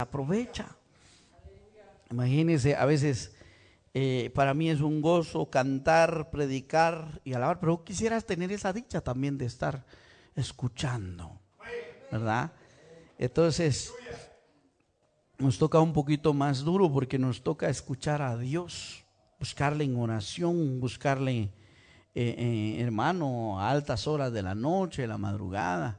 aprovecha. imagínese a veces eh, para mí es un gozo cantar, predicar y alabar, pero quisieras tener esa dicha también de estar escuchando, ¿verdad? Entonces, nos toca un poquito más duro porque nos toca escuchar a Dios, buscarle en oración, buscarle, eh, eh, hermano, a altas horas de la noche, la madrugada.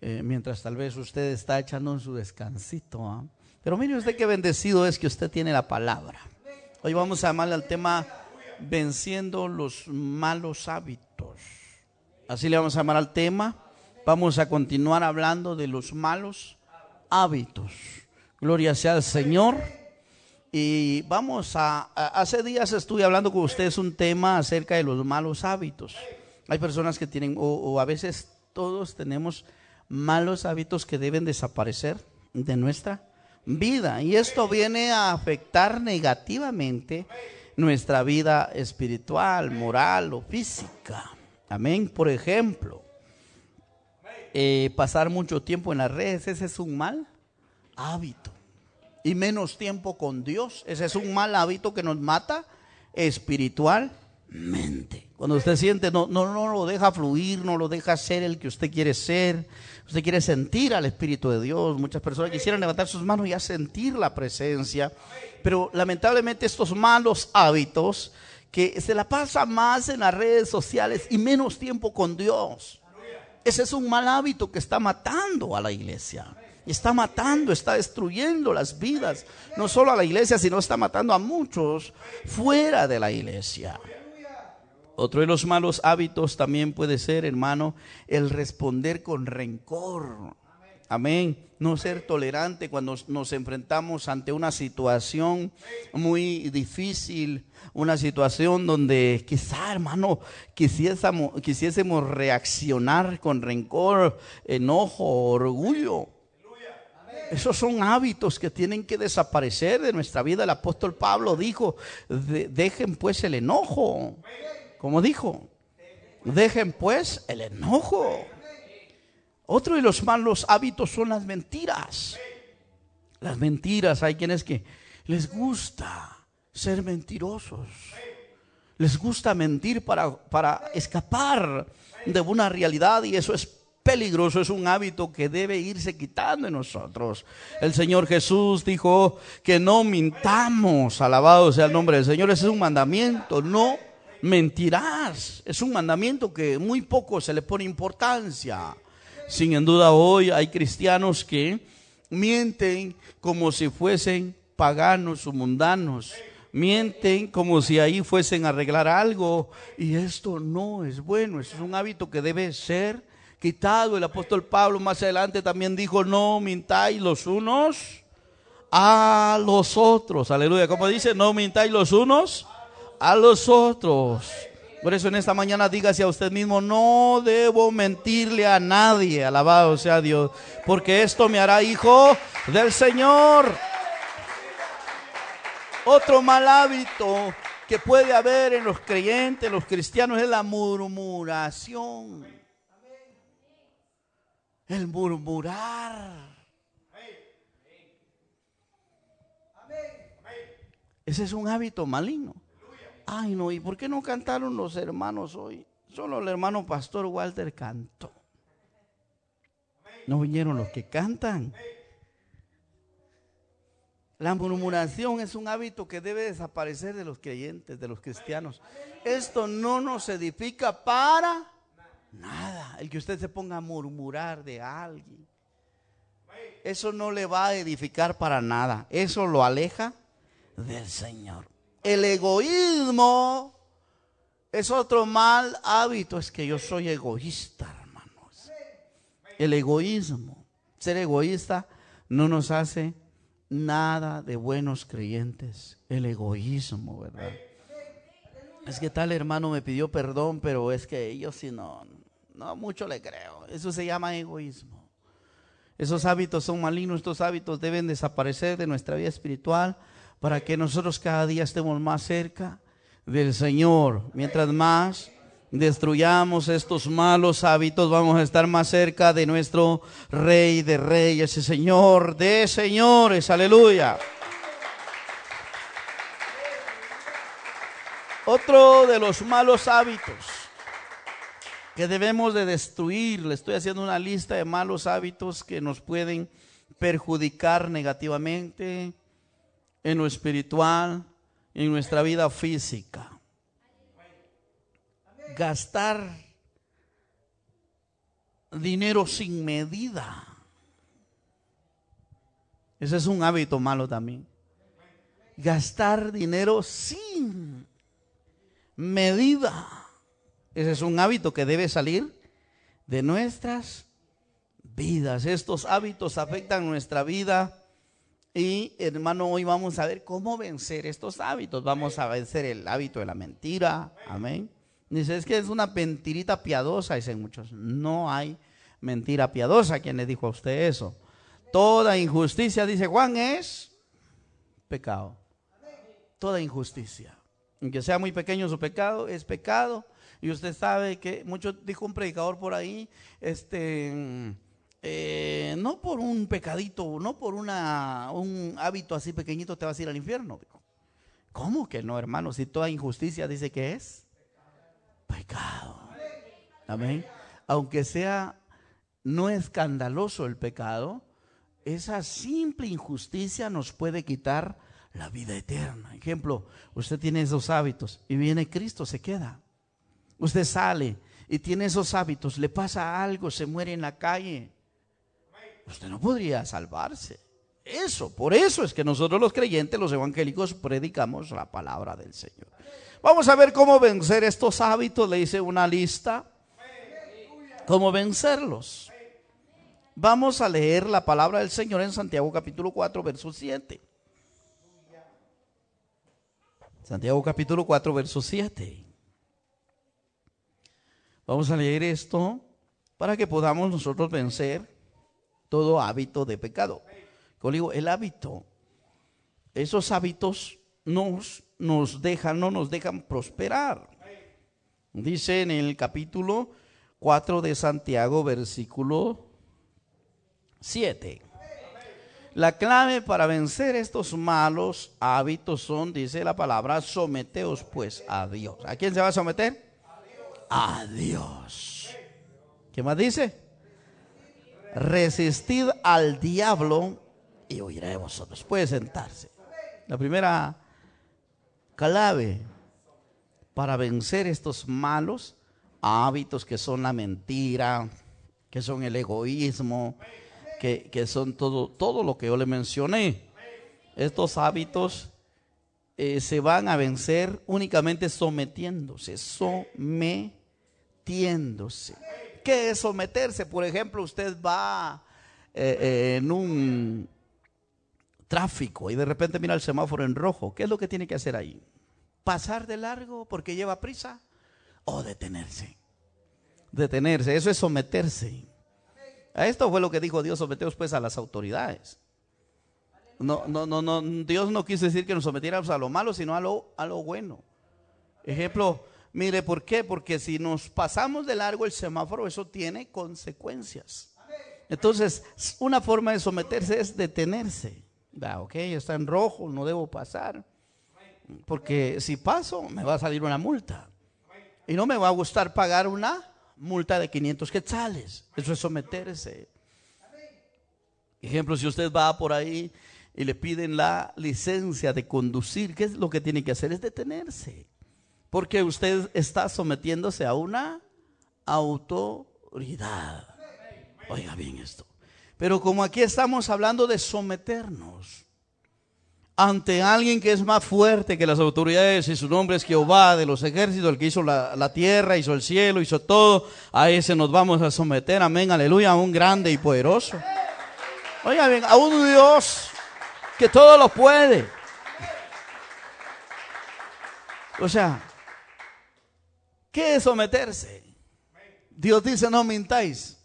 Eh, mientras tal vez usted está echando en su descansito. ¿ah? Pero mire usted qué bendecido es que usted tiene la palabra. Hoy vamos a llamarle al tema venciendo los malos hábitos. Así le vamos a llamar al tema. Vamos a continuar hablando de los malos hábitos. Gloria sea al Señor. Y vamos a, hace días estuve hablando con ustedes un tema acerca de los malos hábitos. Hay personas que tienen, o a veces todos tenemos malos hábitos que deben desaparecer de nuestra vida. Y esto viene a afectar negativamente nuestra vida espiritual, moral o física. Amén. Por ejemplo, eh, pasar mucho tiempo en las redes, ese es un mal hábito. Y menos tiempo con Dios, ese es un mal hábito que nos mata espiritual mente. Cuando usted siente, no, no, no lo deja fluir, no lo deja ser el que usted quiere ser. Usted quiere sentir al Espíritu de Dios. Muchas personas quisieran levantar sus manos y a sentir la presencia. Pero lamentablemente estos malos hábitos que se la pasa más en las redes sociales y menos tiempo con Dios. Ese es un mal hábito que está matando a la iglesia. Está matando, está destruyendo las vidas. No solo a la iglesia, sino está matando a muchos fuera de la iglesia. Otro de los malos hábitos también puede ser, hermano, el responder con rencor. Amén. No ser tolerante cuando nos enfrentamos ante una situación muy difícil, una situación donde quizá, hermano, quisiésemos, quisiésemos reaccionar con rencor, enojo, orgullo. Esos son hábitos que tienen que desaparecer de nuestra vida. El apóstol Pablo dijo, dejen pues el enojo. Amén como dijo, dejen pues el enojo. Otro de los malos hábitos son las mentiras. Las mentiras, hay quienes que les gusta ser mentirosos. Les gusta mentir para, para escapar de una realidad y eso es peligroso, es un hábito que debe irse quitando en nosotros. El Señor Jesús dijo que no mintamos, alabado sea el nombre del Señor, ese es un mandamiento, no mentirás. Es un mandamiento que muy poco se le pone importancia. Sin duda hoy hay cristianos que mienten como si fuesen paganos o mundanos. Mienten como si ahí fuesen a arreglar algo. Y esto no es bueno. es un hábito que debe ser quitado. El apóstol Pablo más adelante también dijo, no mintáis los unos a los otros. Aleluya. Como dice, no mintáis los unos a los otros. Por eso en esta mañana dígase a usted mismo, no debo mentirle a nadie, alabado sea Dios, porque esto me hará hijo del Señor. Otro mal hábito que puede haber en los creyentes, los cristianos, es la murmuración. El murmurar. Ese es un hábito maligno. Ay, no, ¿y por qué no cantaron los hermanos hoy? Solo el hermano pastor Walter cantó. No vinieron los que cantan. La murmuración es un hábito que debe desaparecer de los creyentes, de los cristianos. Esto no nos edifica para nada. El que usted se ponga a murmurar de alguien. Eso no le va a edificar para nada. Eso lo aleja del Señor. El egoísmo es otro mal hábito. Es que yo soy egoísta, hermanos. El egoísmo, ser egoísta, no nos hace nada de buenos creyentes. El egoísmo, ¿verdad? Es que tal hermano me pidió perdón, pero es que yo sí si no, no mucho le creo. Eso se llama egoísmo. Esos hábitos son malignos, estos hábitos deben desaparecer de nuestra vida espiritual para que nosotros cada día estemos más cerca del Señor. Mientras más destruyamos estos malos hábitos, vamos a estar más cerca de nuestro Rey de Reyes ese Señor de Señores. Aleluya. Otro de los malos hábitos que debemos de destruir, le estoy haciendo una lista de malos hábitos que nos pueden perjudicar negativamente, en lo espiritual, en nuestra vida física. Gastar dinero sin medida. Ese es un hábito malo también. Gastar dinero sin medida. Ese es un hábito que debe salir de nuestras vidas. Estos hábitos afectan nuestra vida y hermano, hoy vamos a ver cómo vencer estos hábitos. Vamos a vencer el hábito de la mentira. Amén. Dice, es que es una mentirita piadosa, dicen muchos. No hay mentira piadosa. ¿Quién le dijo a usted eso? Toda injusticia, dice Juan, es pecado. Toda injusticia. Aunque sea muy pequeño su pecado, es pecado. Y usted sabe que, mucho dijo un predicador por ahí, este eh, no por un pecadito, no por una, un hábito así pequeñito te vas a ir al infierno. ¿Cómo que no, hermano? Si toda injusticia dice que es pecado. Aunque sea no escandaloso el pecado, esa simple injusticia nos puede quitar la vida eterna. Ejemplo, usted tiene esos hábitos y viene Cristo, se queda. Usted sale y tiene esos hábitos, le pasa algo, se muere en la calle, usted no podría salvarse. Eso, por eso es que nosotros los creyentes, los evangélicos, predicamos la palabra del Señor. Vamos a ver cómo vencer estos hábitos, le hice una lista. Cómo vencerlos. Vamos a leer la palabra del Señor en Santiago capítulo 4, verso 7. Santiago capítulo 4, verso 7. Vamos a leer esto para que podamos nosotros vencer todo hábito de pecado. Como digo, el hábito, esos hábitos nos, nos dejan, no nos dejan prosperar. Dice en el capítulo 4 de Santiago, versículo 7. La clave para vencer estos malos hábitos son, dice la palabra, someteos pues a Dios. ¿A quién se va a someter? A Dios. ¿Qué más dice? Resistid al diablo y oiré de vosotros. Puede sentarse. La primera clave para vencer estos malos hábitos que son la mentira, que son el egoísmo, que, son todo, todo lo que yo le mencioné. Estos hábitos eh, se van a vencer únicamente sometiéndose, sometiéndose. ¿Qué es someterse? Por ejemplo, usted va eh, eh, en un tráfico y de repente mira el semáforo en rojo. ¿Qué es lo que tiene que hacer ahí? ¿Pasar de largo porque lleva prisa? ¿O detenerse? Detenerse, eso es someterse. A esto fue lo que dijo Dios, someteos pues a las autoridades. No, no, no, no, Dios no quiso decir que nos sometiéramos a lo malo, sino a lo, a lo bueno. Ejemplo, Mire, ¿por qué? Porque si nos pasamos de largo el semáforo, eso tiene consecuencias. Entonces, una forma de someterse es detenerse. ok, está en rojo, no debo pasar. Porque si paso, me va a salir una multa. Y no me va a gustar pagar una multa de 500 quetzales. Eso es someterse. Ejemplo, si usted va por ahí y le piden la licencia de conducir, ¿qué es lo que tiene que hacer? Es detenerse. Porque usted está sometiéndose a una autoridad. Oiga bien esto. Pero como aquí estamos hablando de someternos ante alguien que es más fuerte que las autoridades y su nombre es Jehová de los ejércitos, el que hizo la, tierra, hizo el cielo, hizo todo, a ese nos vamos a someter, amén, aleluya, a un grande y poderoso. Oiga bien, a un Dios que todo lo puede. O sea, ¿Qué someterse? Dios dice, no mintáis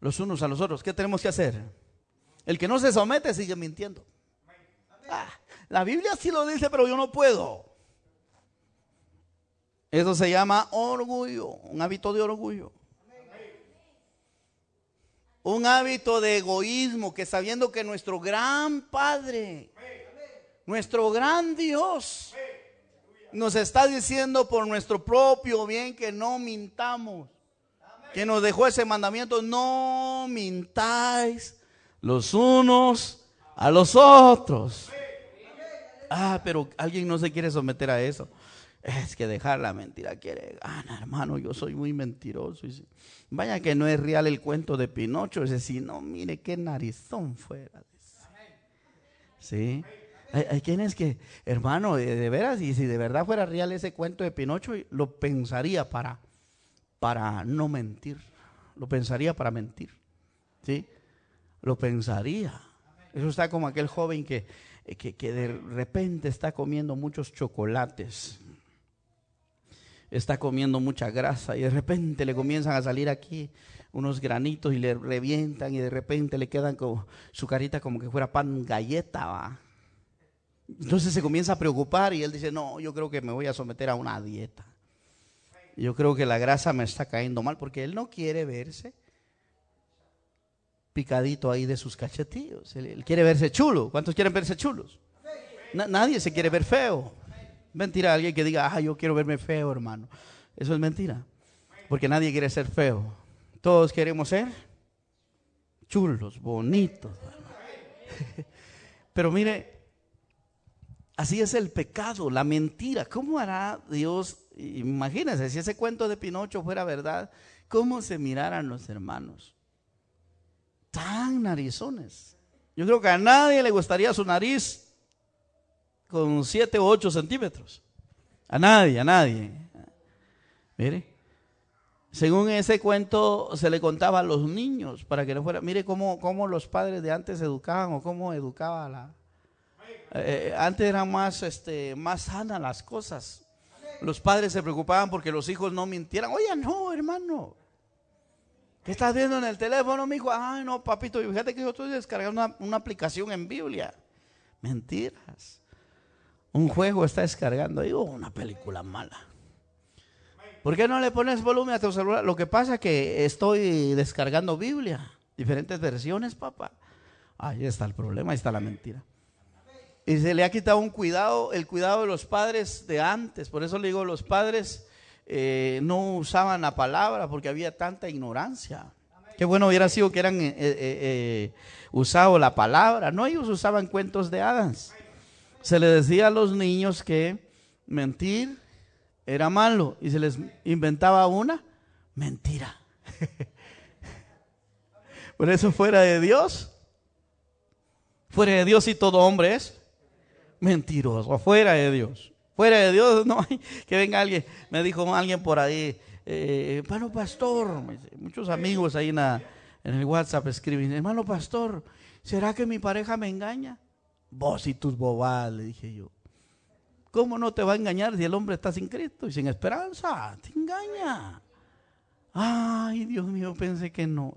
los unos a los otros. ¿Qué tenemos que hacer? El que no se somete sigue mintiendo. Ah, la Biblia sí lo dice, pero yo no puedo. Eso se llama orgullo, un hábito de orgullo. Un hábito de egoísmo que sabiendo que nuestro gran Padre, nuestro gran Dios, nos está diciendo por nuestro propio bien que no mintamos. Que nos dejó ese mandamiento, no mintáis los unos a los otros. Ah, pero alguien no se quiere someter a eso. Es que dejar la mentira quiere ganar, ah, hermano. Yo soy muy mentiroso. Vaya que no es real el cuento de Pinocho. Ese si no, mire qué narizón fuera. Sí. Hay, quienes que, hermano, de, veras, y si de verdad fuera real ese cuento de Pinocho, lo pensaría para, para no mentir. Lo pensaría para mentir. ¿Sí? Lo pensaría. Eso está como aquel joven que, que de repente está comiendo muchos chocolates, está comiendo mucha grasa y de repente le comienzan a salir aquí unos granitos y le revientan y de repente le quedan como su carita como que fuera pan galleta, ¿va? Entonces se comienza a preocupar y él dice, no, yo creo que me voy a someter a una dieta. Yo creo que la grasa me está cayendo mal porque él no quiere verse picadito ahí de sus cachetillos. Él, quiere verse chulo. ¿Cuántos quieren verse chulos? nadie se quiere ver feo. Mentira, alguien que diga, ah, yo quiero verme feo, hermano. Eso es mentira. Porque nadie quiere ser feo. Todos queremos ser chulos, bonitos. Pero mire, Así es el pecado, la mentira. ¿Cómo hará Dios? Imagínense, si ese cuento de Pinocho fuera verdad, ¿cómo se miraran los hermanos? Tan narizones. Yo creo que a nadie le gustaría su nariz con 7 o 8 centímetros. A nadie, a nadie. Mire, según ese cuento se le contaba a los niños para que no fuera. Mire cómo, los padres de antes educaban o cómo educaba la, eh, eh, antes eran más, este, más sanas las cosas. Los padres se preocupaban porque los hijos no mintieran. Oye, no, hermano. ¿Qué estás viendo en el teléfono, hijo Ay, no, papito, fíjate que yo estoy descargando una, aplicación en Biblia. Mentiras. Un juego está descargando digo oh, una película mala. ¿Por qué no le pones volumen a tu celular? Lo que pasa es que estoy descargando Biblia, diferentes versiones, papá. Ahí está el problema, ahí está la mentira. Y se le ha quitado un cuidado, el cuidado de los padres de antes. Por eso le digo, los padres eh, no usaban la palabra porque había tanta ignorancia. Qué bueno hubiera sido que eran eh, eh, usado la palabra. No, ellos usaban cuentos de hadas. Se les decía a los niños que mentir era malo y se les inventaba una mentira. Por eso fuera de Dios, fuera de Dios y todo hombre es mentiroso, fuera de Dios. Fuera de Dios, no hay que venga alguien. Me dijo alguien por ahí, eh, hermano pastor, muchos amigos ahí en, el WhatsApp escriben, hermano pastor, ¿será que mi pareja me engaña? Vos y tus bobadas, le dije yo. ¿Cómo no te va a engañar si el hombre está sin Cristo y sin esperanza? Te engaña. Ay, Dios mío, pensé que no.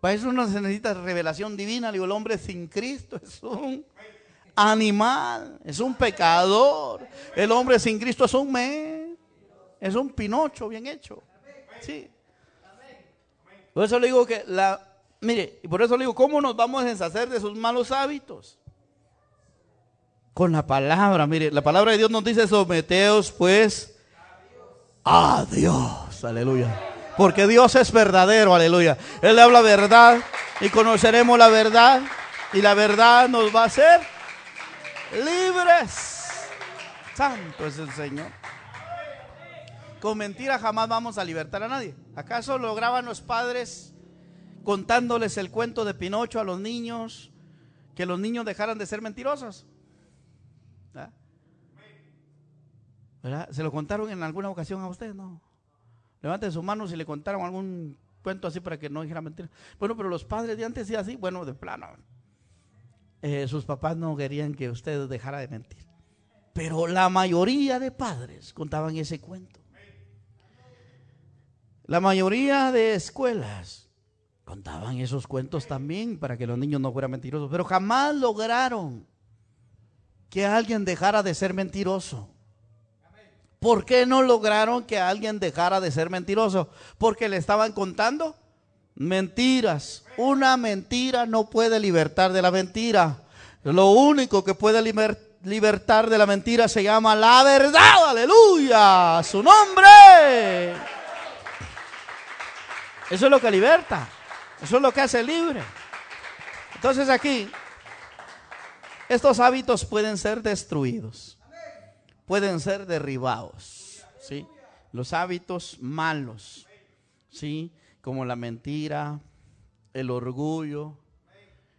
Para eso no se necesita revelación divina. Digo, el hombre sin Cristo es un animal, es un pecador. El hombre sin Cristo es un mes, es un pinocho bien hecho. Sí. Por eso le digo que la, mire, y por eso le digo, ¿cómo nos vamos a deshacer de sus malos hábitos? Con la palabra, mire, la palabra de Dios nos dice, someteos pues a Dios, aleluya. Porque Dios es verdadero, aleluya. Él habla verdad y conoceremos la verdad y la verdad nos va a hacer libres. Santo es el Señor. Con mentira jamás vamos a libertar a nadie. ¿Acaso lograban los padres contándoles el cuento de Pinocho a los niños que los niños dejaran de ser mentirosos? ¿Ah? ¿Se lo contaron en alguna ocasión a usted? No. Levanten sus manos si le contaron algún cuento así para que no dijera mentira. Bueno, pero los padres de antes sí así, bueno, de plano. Eh, sus papás no querían que usted dejara de mentir. Pero la mayoría de padres contaban ese cuento. La mayoría de escuelas contaban esos cuentos también para que los niños no fueran mentirosos. Pero jamás lograron que alguien dejara de ser mentiroso. ¿Por qué no lograron que alguien dejara de ser mentiroso? Porque le estaban contando Mentiras. Una mentira no puede libertar de la mentira. Lo único que puede libertar de la mentira se llama la verdad. Aleluya. Su nombre. Eso es lo que liberta. Eso es lo que hace libre. Entonces aquí, estos hábitos pueden ser destruidos. Pueden ser derribados. ¿sí? Los hábitos malos. ¿sí? como la mentira, el orgullo,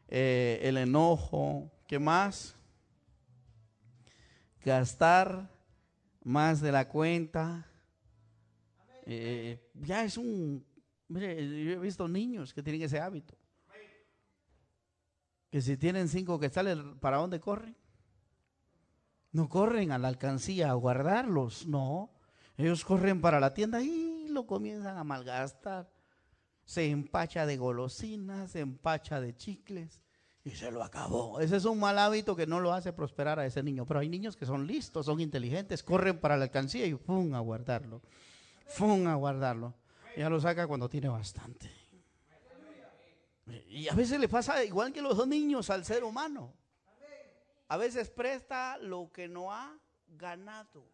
eh, el enojo, ¿qué más? Gastar más de la cuenta. Eh, ya es un... yo he visto niños que tienen ese hábito. Que si tienen cinco que salen, ¿para dónde corren? No corren a la alcancía a guardarlos, no. Ellos corren para la tienda y lo comienzan a malgastar se empacha de golosinas, se empacha de chicles y se lo acabó. Ese es un mal hábito que no lo hace prosperar a ese niño. Pero hay niños que son listos, son inteligentes, corren para la alcancía y ¡pum! a guardarlo. ¡Pum! a guardarlo. Ya lo saca cuando tiene bastante. Y a veces le pasa igual que los dos niños al ser humano. A veces presta lo que no ha ganado.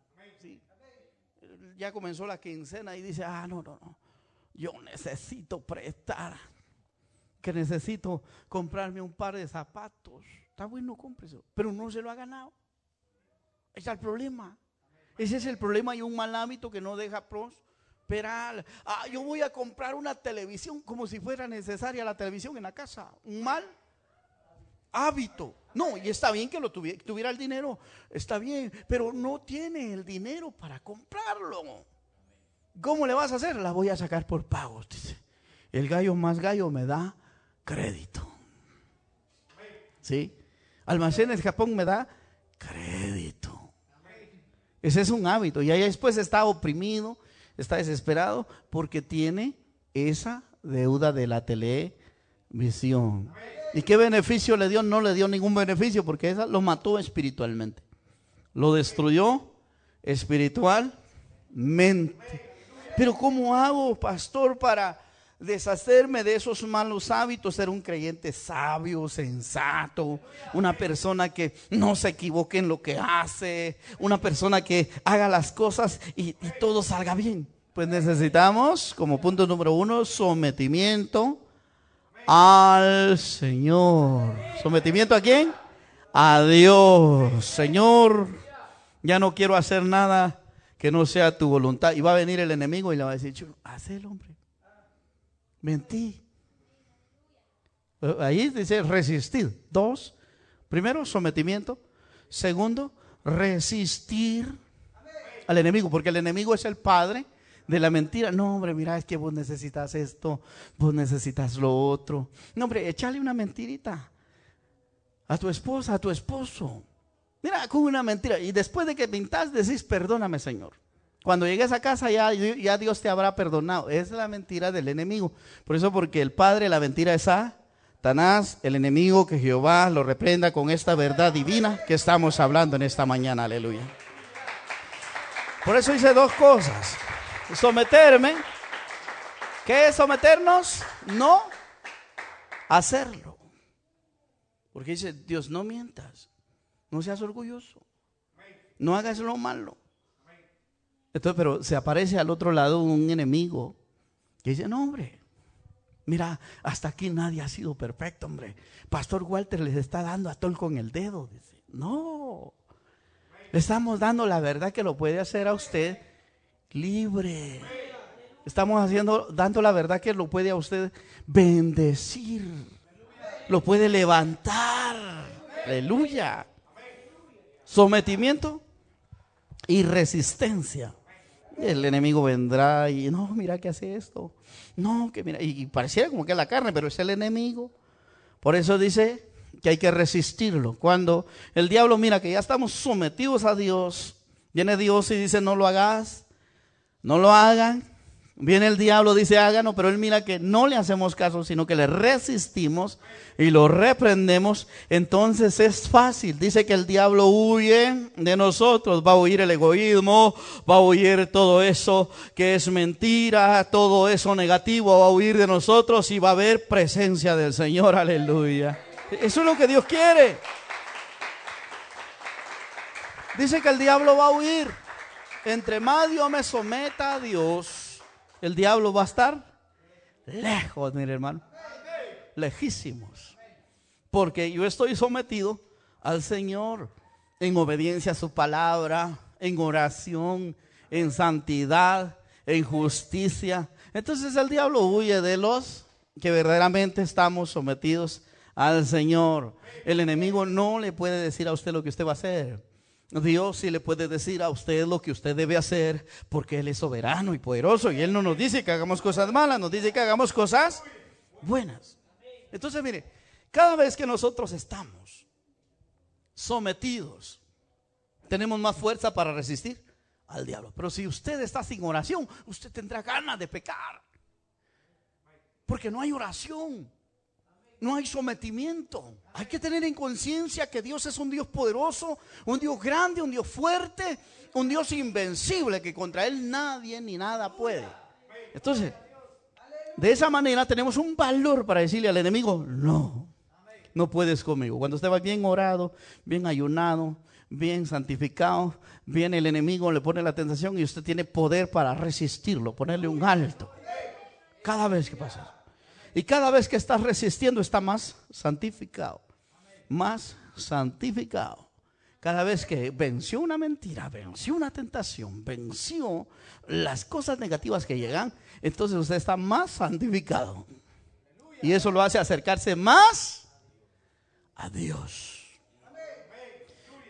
Ya comenzó la quincena y dice, ah, no, no, no yo necesito prestar, que necesito comprarme un par de zapatos. Está bueno, cómprese, pero no se lo ha ganado. Ese es el problema. Ese es el problema y un mal hábito que no deja prosperar. Ah, yo voy a comprar una televisión como si fuera necesaria la televisión en la casa. Un mal hábito. No, y está bien que lo tuviera, tuviera el dinero, está bien, pero no tiene el dinero para comprarlo. ¿Cómo le vas a hacer? La voy a sacar por pagos, dice. El gallo más gallo me da crédito. ¿Sí? Almacenes Japón me da crédito. Ese es un hábito. Y ahí después está oprimido, está desesperado porque tiene esa deuda de la televisión. ¿Y qué beneficio le dio? No le dio ningún beneficio porque esa lo mató espiritualmente. Lo destruyó espiritualmente. Pero ¿cómo hago, pastor, para deshacerme de esos malos hábitos? Ser un creyente sabio, sensato, una persona que no se equivoque en lo que hace, una persona que haga las cosas y, todo salga bien. Pues necesitamos, como punto número uno, sometimiento al Señor. ¿Sometimiento a quién? A Dios. Señor, ya no quiero hacer nada que no sea tu voluntad. Y va a venir el enemigo y le va a decir, haz el hombre. Mentí. Eh, ahí dice resistir. Dos, primero, sometimiento. Segundo, resistir al enemigo, porque el enemigo es el padre de la mentira. No, hombre, mira, es que vos necesitas esto, vos necesitas lo otro. No, hombre, échale una mentirita a tu esposa, a tu esposo. Mira, con una mentira. Y después de que pintas, decís, perdóname, Señor. Cuando llegues a casa ya, ya Dios te habrá perdonado. Es la mentira del enemigo. Por eso, porque el padre, la mentira es Tanás, el enemigo, que Jehová lo reprenda con esta verdad divina que estamos hablando en esta mañana. Aleluya. Por eso hice dos cosas. Someterme. ¿Qué es someternos? No hacerlo. Porque dice, Dios, no mientas. No seas orgulloso. No hagas lo malo. Entonces, pero se aparece al otro lado un enemigo que dice, no, hombre, mira, hasta aquí nadie ha sido perfecto, hombre. Pastor Walter les está dando a todo con el dedo. Dice, no, le estamos dando la verdad que lo puede hacer a usted libre. Estamos haciendo, dando la verdad que lo puede a usted bendecir. Lo puede levantar. Aleluya sometimiento y resistencia. El enemigo vendrá y no, mira que hace esto. No, que mira, y, parecía como que es la carne, pero es el enemigo. Por eso dice que hay que resistirlo. Cuando el diablo mira que ya estamos sometidos a Dios, viene Dios y dice, no lo hagas, no lo hagan, Viene el diablo, dice háganos pero él mira que no le hacemos caso, sino que le resistimos y lo reprendemos. Entonces es fácil. Dice que el diablo huye de nosotros, va a huir el egoísmo, va a huir todo eso que es mentira, todo eso negativo, va a huir de nosotros y va a haber presencia del Señor. Aleluya. Eso es lo que Dios quiere. Dice que el diablo va a huir. Entre más Dios me someta a Dios el diablo va a estar lejos, mi hermano. Lejísimos. Porque yo estoy sometido al Señor en obediencia a su palabra, en oración, en santidad, en justicia. Entonces el diablo huye de los que verdaderamente estamos sometidos al Señor. El enemigo no le puede decir a usted lo que usted va a hacer. Dios sí le puede decir a usted lo que usted debe hacer porque Él es soberano y poderoso y Él no nos dice que hagamos cosas malas, nos dice que hagamos cosas buenas. Entonces, mire, cada vez que nosotros estamos sometidos, tenemos más fuerza para resistir al diablo. Pero si usted está sin oración, usted tendrá ganas de pecar. Porque no hay oración no hay sometimiento. Hay que tener en conciencia que Dios es un Dios poderoso, un Dios grande, un Dios fuerte, un Dios invencible, que contra Él nadie ni nada puede. Entonces, de esa manera tenemos un valor para decirle al enemigo, no, no puedes conmigo. Cuando usted va bien orado, bien ayunado, bien santificado, Viene el enemigo le pone la tentación y usted tiene poder para resistirlo, ponerle un alto. Cada vez que pasa. Y cada vez que estás resistiendo, está más santificado. Más santificado. Cada vez que venció una mentira, venció una tentación, venció las cosas negativas que llegan, entonces usted está más santificado. Y eso lo hace acercarse más a Dios.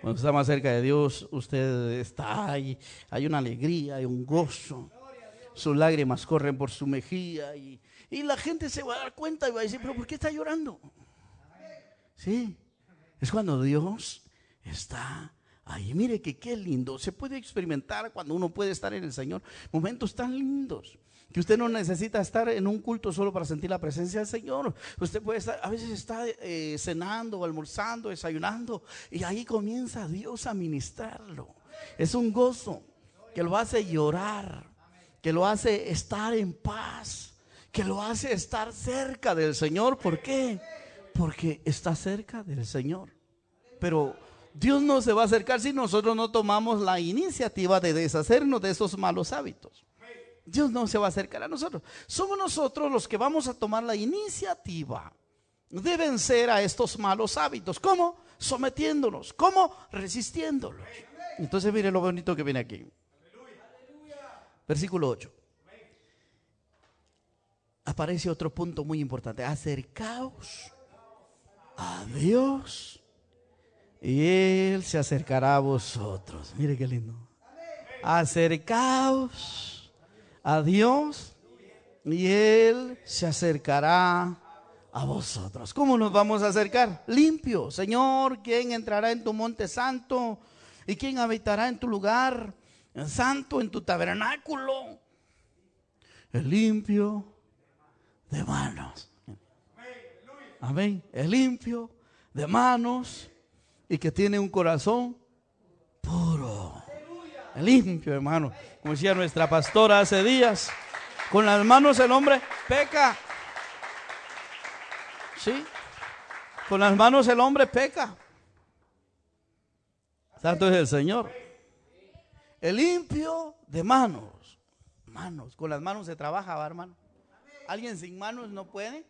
Cuando está más cerca de Dios, usted está ahí, hay una alegría, hay un gozo. Sus lágrimas corren por su mejilla y y la gente se va a dar cuenta y va a decir, pero ¿por qué está llorando? Sí, es cuando Dios está ahí. Mire que qué lindo. Se puede experimentar cuando uno puede estar en el Señor. Momentos tan lindos. Que usted no necesita estar en un culto solo para sentir la presencia del Señor. Usted puede estar, a veces está eh, cenando, almorzando, desayunando. Y ahí comienza Dios a ministrarlo. Es un gozo que lo hace llorar, que lo hace estar en paz que lo hace estar cerca del Señor. ¿Por qué? Porque está cerca del Señor. Pero Dios no se va a acercar si nosotros no tomamos la iniciativa de deshacernos de esos malos hábitos. Dios no se va a acercar a nosotros. Somos nosotros los que vamos a tomar la iniciativa de vencer a estos malos hábitos. ¿Cómo? Sometiéndonos. ¿Cómo? Resistiéndolos. Entonces mire lo bonito que viene aquí. Versículo 8 aparece otro punto muy importante. Acercaos a Dios y Él se acercará a vosotros. Mire qué lindo. Acercaos a Dios y Él se acercará a vosotros. ¿Cómo nos vamos a acercar? Limpio. Señor, ¿quién entrará en tu monte santo? ¿Y quién habitará en tu lugar santo, en tu tabernáculo? El limpio de manos. Amén. El limpio de manos y que tiene un corazón puro. El limpio, hermano. Como decía nuestra pastora hace días, con las manos el hombre peca. ¿Sí? Con las manos el hombre peca. Santo es el Señor. El limpio de manos. Manos. Con las manos se trabaja, hermano. ¿Alguien sin manos no puede?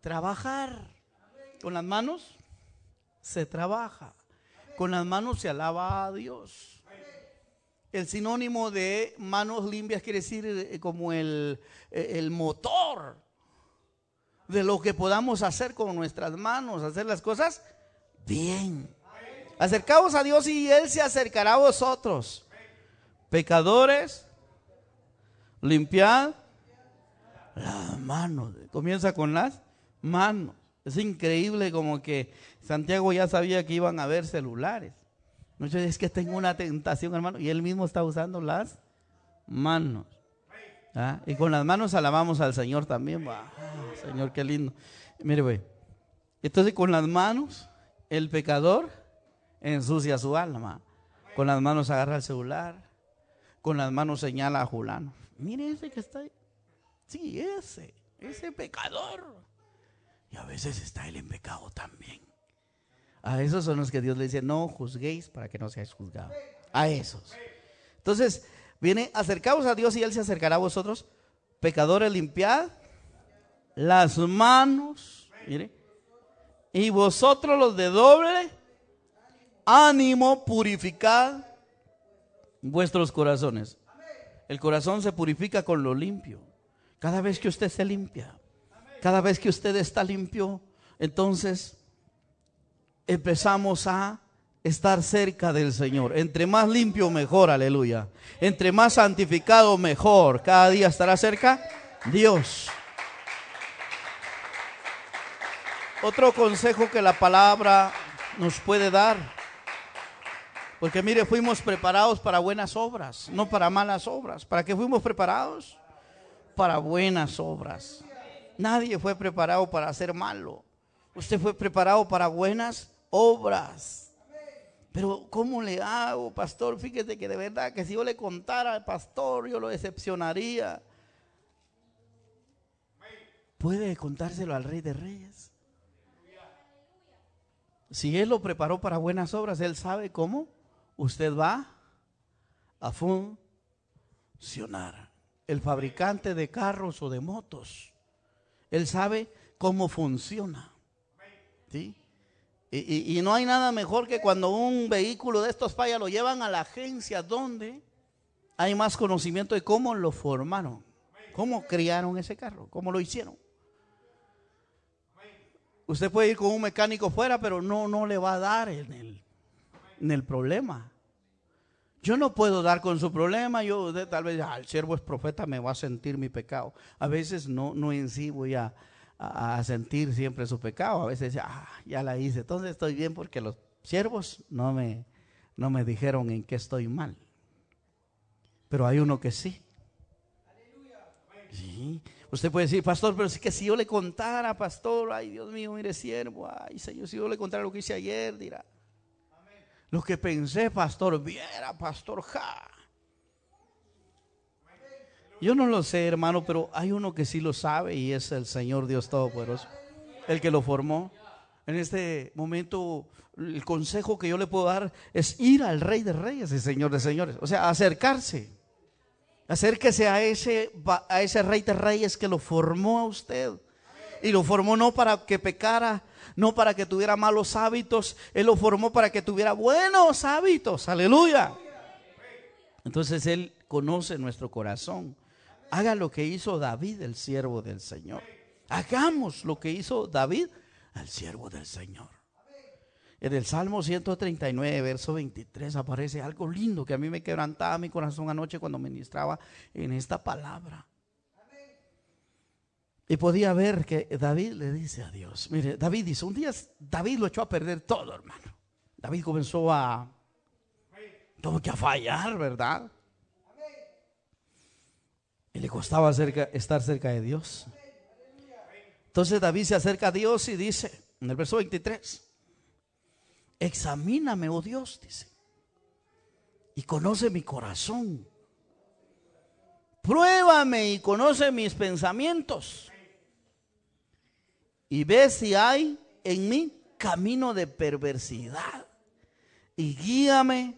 Trabajar. Con las manos se trabaja. Con las manos se alaba a Dios. El sinónimo de manos limpias quiere decir eh, como el, eh, el motor de lo que podamos hacer con nuestras manos, hacer las cosas bien. Acercaos a Dios y Él se acercará a vosotros. Pecadores, limpiad las manos. Comienza con las manos. Es increíble como que Santiago ya sabía que iban a haber celulares. es que tengo una tentación, hermano. Y él mismo está usando las manos. Ah, y con las manos alabamos al Señor también. Ah, señor, qué lindo. Mire, güey. Entonces con las manos el pecador ensucia su alma. Con las manos agarra el celular. Con las manos señala a Julano. Mire ese que está ahí. Sí, ese, ese pecador. Y a veces está él en pecado también. A esos son los que Dios le dice, no juzguéis para que no seáis juzgados. A esos. Entonces, viene, acercaos a Dios y Él se acercará a vosotros. Pecadores, limpiad las manos. Mire. Y vosotros los de doble ánimo, purificad vuestros corazones. El corazón se purifica con lo limpio. Cada vez que usted se limpia, cada vez que usted está limpio, entonces empezamos a estar cerca del Señor. Entre más limpio, mejor, aleluya. Entre más santificado, mejor. Cada día estará cerca Dios. Otro consejo que la palabra nos puede dar, porque mire, fuimos preparados para buenas obras, no para malas obras. ¿Para qué fuimos preparados? para buenas obras. Nadie fue preparado para hacer malo. Usted fue preparado para buenas obras. Pero ¿cómo le hago, pastor? Fíjese que de verdad que si yo le contara al pastor, yo lo decepcionaría. Puede contárselo al rey de reyes. Si él lo preparó para buenas obras, él sabe cómo usted va a funcionar el fabricante de carros o de motos. Él sabe cómo funciona. Y, no hay nada mejor que cuando un vehículo de estos falla, lo llevan a la agencia donde hay más conocimiento de cómo lo formaron, cómo criaron ese carro, cómo lo hicieron. Usted puede ir con un mecánico fuera, pero no, no le va a dar en en el problema. Yo no puedo dar con su problema, yo tal vez, al el siervo es profeta, me va a sentir mi pecado. A veces no, no en sí voy a, sentir siempre su pecado, a veces, ah, ya la hice, entonces estoy bien porque los siervos no me, no me dijeron en qué estoy mal. Pero hay uno que sí. Sí. Usted puede decir, pastor, pero es que si yo le contara, pastor, ay Dios mío, mire siervo, ay Señor, si yo le contara lo que hice ayer, dirá. Lo que pensé, pastor, viera, pastor, ja. Yo no lo sé, hermano, pero hay uno que sí lo sabe y es el Señor Dios Todopoderoso, el que lo formó. En este momento, el consejo que yo le puedo dar es ir al Rey de Reyes el Señor de Señores, o sea, acercarse. Acérquese a ese, a ese Rey de Reyes que lo formó a usted y lo formó no para que pecara, no para que tuviera malos hábitos, Él lo formó para que tuviera buenos hábitos. Aleluya. Entonces Él conoce nuestro corazón. Haga lo que hizo David, el siervo del Señor. Hagamos lo que hizo David, el siervo del Señor. En el Salmo 139, verso 23, aparece algo lindo que a mí me quebrantaba mi corazón anoche cuando ministraba en esta palabra. Y podía ver que David le dice a Dios, mire, David dice, un día David lo echó a perder todo, hermano. David comenzó a, tuvo que a fallar, ¿verdad? Y le costaba estar cerca de Dios. Entonces David se acerca a Dios y dice, en el verso 23, examíname, oh Dios, dice, y conoce mi corazón. Pruébame y conoce mis pensamientos y ve si hay en mí camino de perversidad y guíame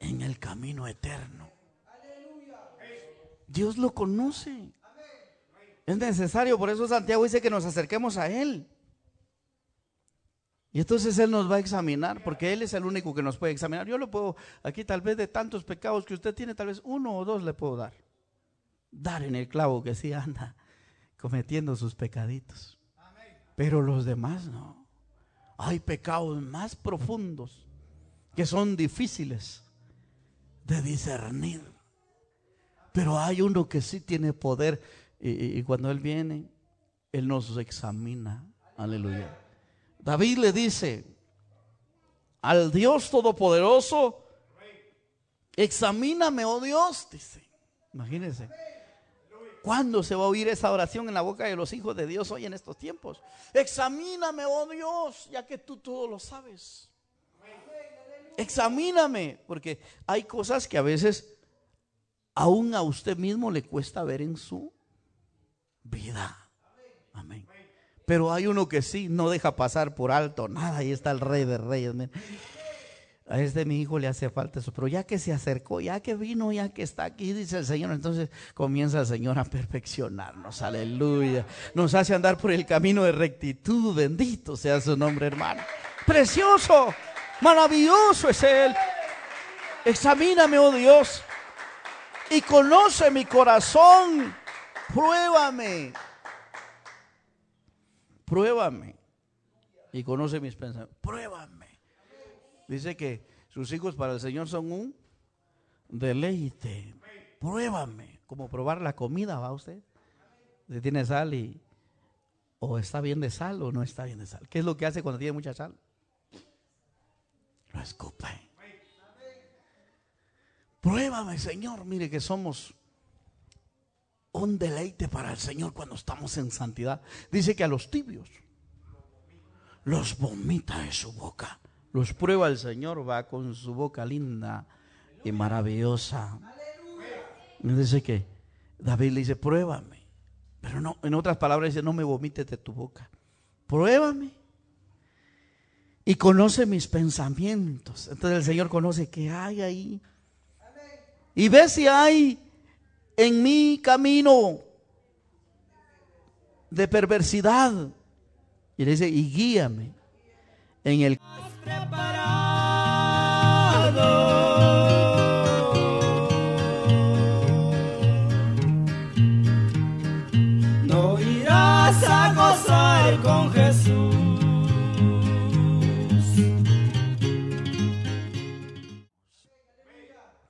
en el camino eterno. Dios lo conoce. Es necesario, por eso Santiago dice que nos acerquemos a Él. Y entonces Él nos va a examinar, porque Él es el único que nos puede examinar. Yo lo puedo, aquí tal vez de tantos pecados que usted tiene, tal vez uno o dos le puedo dar. Dar en el clavo que si anda cometiendo sus pecaditos. Pero los demás no. Hay pecados más profundos que son difíciles de discernir. Pero hay uno que sí tiene poder y, cuando Él viene, Él nos examina. Aleluya. David le dice al Dios Todopoderoso, examíname, oh Dios, dice. Imagínense. ¿Cuándo se va a oír esa oración en la boca de los hijos de Dios hoy en estos tiempos? Examíname, oh Dios, ya que tú todo lo sabes. Examíname, porque hay cosas que a veces aún a usted mismo le cuesta ver en su vida. Amén. Pero hay uno que sí, no deja pasar por alto nada. Ahí está el rey de reyes a este mi hijo le hace falta eso, pero ya que se acercó, ya que vino, ya que está aquí, dice el Señor, entonces comienza el Señor a perfeccionarnos, aleluya. Nos hace andar por el camino de rectitud, bendito sea su nombre hermano. Precioso, maravilloso es Él. Examíname, oh Dios, y conoce mi corazón, pruébame, pruébame, y conoce mis pensamientos, pruébame Dice que sus hijos para el Señor son un deleite. Pruébame. Como probar la comida, ¿va usted? Si tiene sal y... O está bien de sal o no está bien de sal. ¿Qué es lo que hace cuando tiene mucha sal? Lo escupe. Pruébame, Señor. Mire que somos un deleite para el Señor cuando estamos en santidad. Dice que a los tibios los vomita de su boca los prueba el Señor, va con su boca linda y maravillosa. Dice que David le dice, pruébame. Pero no, en otras palabras dice, no me vomites de tu boca. Pruébame. Y conoce mis pensamientos. Entonces el Señor conoce qué hay ahí. Y ve si hay en mi camino de perversidad. Y le dice, y guíame en el... camino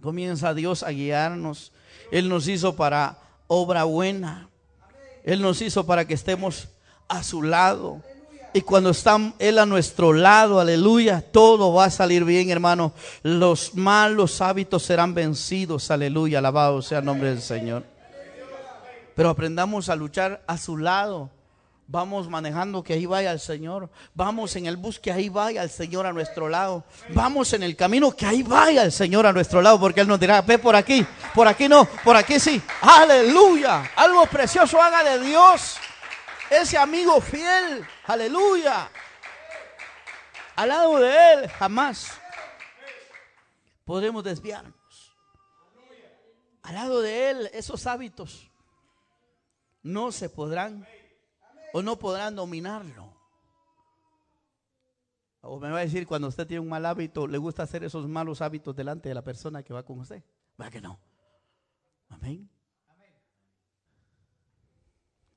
comienza Dios a guiarnos. Él nos hizo para obra buena. Él nos hizo para que estemos a su lado y cuando está Él a nuestro lado, aleluya, todo va a salir bien, hermano. Los malos hábitos serán vencidos, aleluya, alabado sea el nombre del Señor. Pero aprendamos a luchar a su lado. Vamos manejando que ahí vaya el Señor. Vamos en el bus que ahí vaya el Señor a nuestro lado. Vamos en el camino que ahí vaya el Señor a nuestro lado. Porque Él nos dirá, ve por aquí, por aquí no, por aquí sí. Aleluya. Algo precioso haga de Dios. Ese amigo fiel, aleluya. Al lado de Él jamás podremos desviarnos. Al lado de Él esos hábitos no se podrán o no podrán dominarlo. O me va a decir, cuando usted tiene un mal hábito, le gusta hacer esos malos hábitos delante de la persona que va con usted. ¿Va que no? Amén.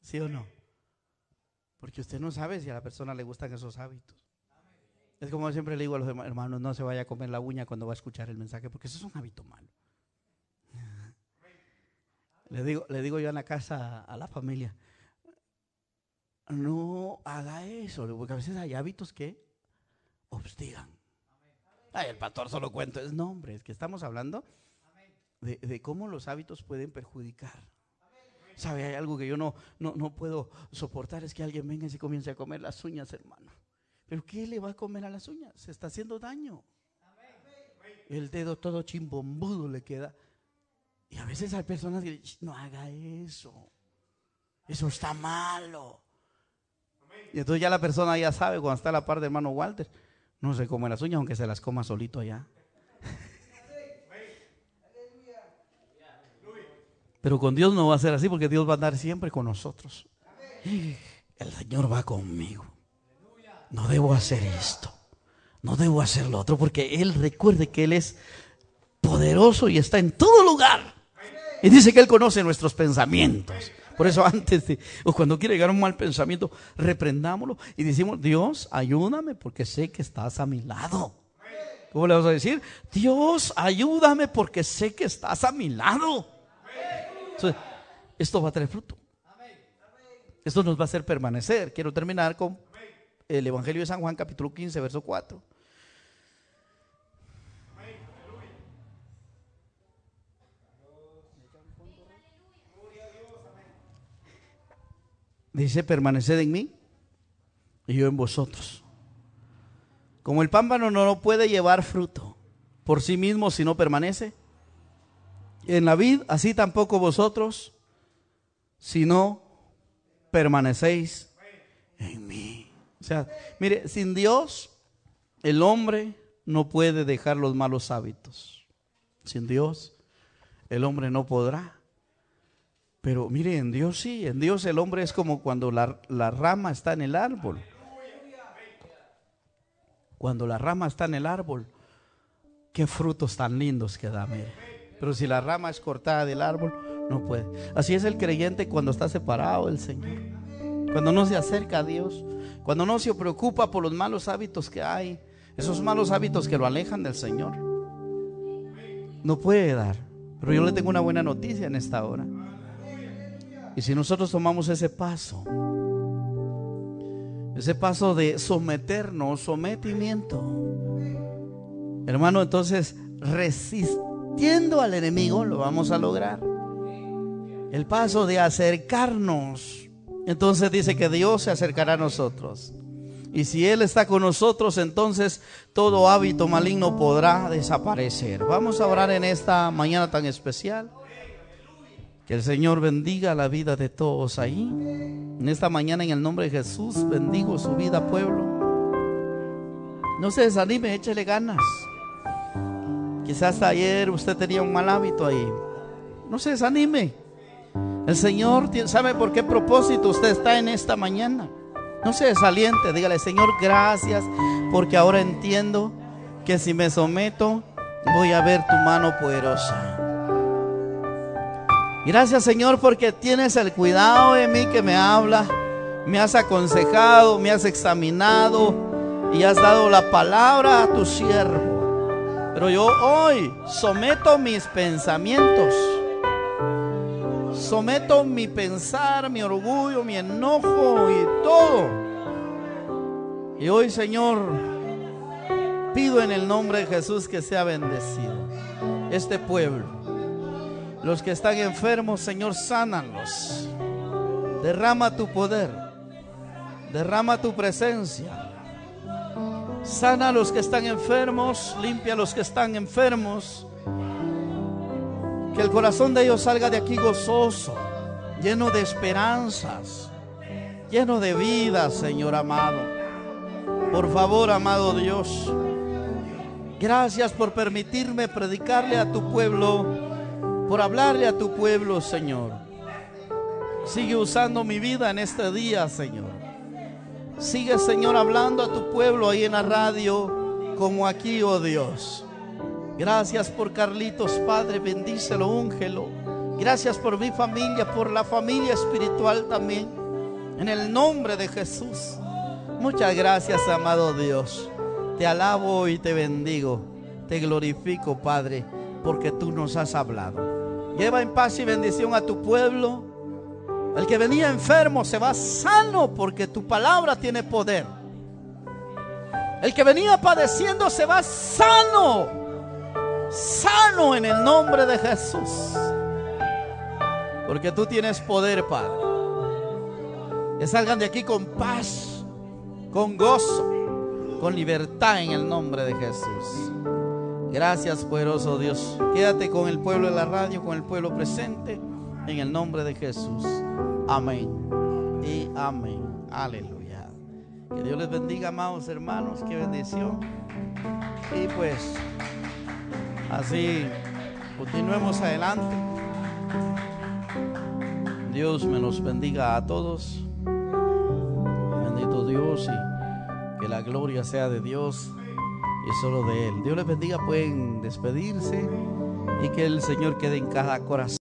¿Sí o no? Porque usted no sabe si a la persona le gustan esos hábitos. Es como siempre le digo a los hermanos, no se vaya a comer la uña cuando va a escuchar el mensaje, porque eso es un hábito malo. le, digo, le digo yo en la casa a la familia, no haga eso, porque a veces hay hábitos que obstigan. Ay, el pastor solo cuento, es no, es que estamos hablando de cómo los hábitos pueden perjudicar. ¿Sabe? Hay algo que yo no, no, puedo soportar, es que alguien venga y se comience a comer las uñas, hermano. ¿Pero qué le va a comer a las uñas? Se está haciendo daño. El dedo todo chimbombudo le queda. Y a veces hay personas que dicen, no haga eso. Eso está malo. Y entonces ya la persona ya sabe, cuando está a la par de hermano Walter, no se come las uñas, aunque se las coma solito allá. Pero con Dios no va a ser así porque Dios va a andar siempre con nosotros. El Señor va conmigo. No debo hacer esto. No debo hacer lo otro porque Él recuerde que Él es poderoso y está en todo lugar. Y dice que Él conoce nuestros pensamientos. Por eso antes de, o cuando quiere llegar un mal pensamiento, reprendámoslo y decimos, Dios, ayúdame porque sé que estás a mi lado. ¿Cómo le vamos a decir? Dios, ayúdame porque sé que estás a mi lado esto va a traer fruto. Esto nos va a hacer permanecer. Quiero terminar con el Evangelio de San Juan, capítulo 15, verso 4. Dice, permaneced en mí y yo en vosotros. Como el pámpano no puede llevar fruto por sí mismo si no permanece, en la vid, así tampoco vosotros, si no permanecéis en mí. O sea, mire, sin Dios el hombre no puede dejar los malos hábitos. Sin Dios el hombre no podrá. Pero mire, en Dios sí, en Dios el hombre es como cuando la, la rama está en el árbol. Cuando la rama está en el árbol, qué frutos tan lindos que da, mire. Pero si la rama es cortada del árbol, no puede. Así es el creyente cuando está separado del Señor. Cuando no se acerca a Dios. Cuando no se preocupa por los malos hábitos que hay. Esos malos hábitos que lo alejan del Señor. No puede dar. Pero yo le tengo una buena noticia en esta hora. Y si nosotros tomamos ese paso, ese paso de someternos, sometimiento, hermano, entonces resiste al enemigo, lo vamos a lograr. El paso de acercarnos. Entonces dice que Dios se acercará a nosotros. Y si Él está con nosotros, entonces todo hábito maligno podrá desaparecer. Vamos a orar en esta mañana tan especial. Que el Señor bendiga la vida de todos ahí. En esta mañana, en el nombre de Jesús, bendigo su vida, pueblo. No se desanime, échele ganas. Quizás ayer usted tenía un mal hábito ahí. No se desanime. El Señor sabe por qué propósito usted está en esta mañana. No se desaliente. Dígale, Señor, gracias porque ahora entiendo que si me someto voy a ver tu mano poderosa. Gracias Señor porque tienes el cuidado de mí que me habla, me has aconsejado, me has examinado y has dado la palabra a tu siervo. Pero yo hoy someto mis pensamientos. Someto mi pensar, mi orgullo, mi enojo y todo. Y hoy, Señor, pido en el nombre de Jesús que sea bendecido este pueblo. Los que están enfermos, Señor, sánalos, Derrama tu poder. Derrama tu presencia. Sana a los que están enfermos, limpia a los que están enfermos. Que el corazón de ellos salga de aquí gozoso, lleno de esperanzas, lleno de vida, Señor amado. Por favor, amado Dios, gracias por permitirme predicarle a tu pueblo, por hablarle a tu pueblo, Señor. Sigue usando mi vida en este día, Señor. Sigue, Señor, hablando a tu pueblo ahí en la radio, como aquí, oh Dios. Gracias por Carlitos, Padre, bendícelo, úngelo. Gracias por mi familia, por la familia espiritual también. En el nombre de Jesús. Muchas gracias, amado Dios. Te alabo y te bendigo. Te glorifico, Padre, porque tú nos has hablado. Lleva en paz y bendición a tu pueblo. El que venía enfermo se va sano porque tu palabra tiene poder. El que venía padeciendo se va sano. Sano en el nombre de Jesús. Porque tú tienes poder, Padre. Que salgan de aquí con paz, con gozo, con libertad en el nombre de Jesús. Gracias, poderoso Dios. Quédate con el pueblo de la radio, con el pueblo presente en el nombre de Jesús. Amén. Y amén. Aleluya. Que Dios les bendiga, amados hermanos. Qué bendición. Y pues así continuemos adelante. Dios me los bendiga a todos. Bendito Dios y que la gloria sea de Dios y solo de Él. Dios les bendiga, pueden despedirse y que el Señor quede en cada corazón.